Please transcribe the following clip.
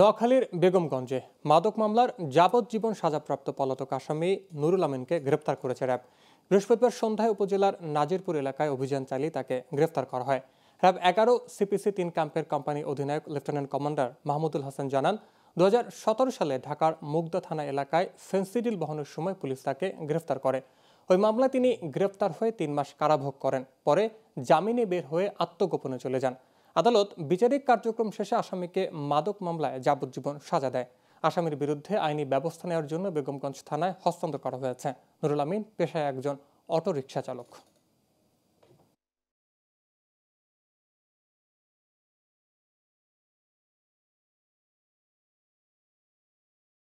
নোয়াখালীর বেগমগঞ্জে মাদক মামলার যাবজ্জীবন সাজাপ্রাপ্ত পলাতক আসামি নুরুল আমিনকে গ্রেপ্তার করেছে র্যাব বৃহস্পতিবার সন্ধ্যায় উপজেলার নাজিরপুর এলাকায় অভিযান চালিয়ে তাকে গ্রেফতার করা হয় র্যাব এগারো সিপিসি তিন ক্যাম্পের কোম্পানি অধিনায়ক লেফটেন্যান্ট কমান্ডার মাহমুদুল হাসান জানান দু সালে ঢাকার মুগদা থানা এলাকায় ফেন্সিডিল বহনের সময় পুলিশ তাকে গ্রেফতার করে ওই মামলায় তিনি গ্রেফতার হয়ে তিন মাস কারাভোগ করেন পরে জামিনে বের হয়ে আত্মগোপনে চলে যান আদালত বিচারিক কার্যক্রম শেষে আসামিকে মাদক মামলায় যাবজ্জীবন সাজা দেয় আসামির বিরুদ্ধে আইনি ব্যবস্থা নেওয়ার জন্য বেগমগঞ্জ থানায় হস্তান্তর করা হয়েছে নুরুল আমিন পেশায় একজন অটোরিকশা চালক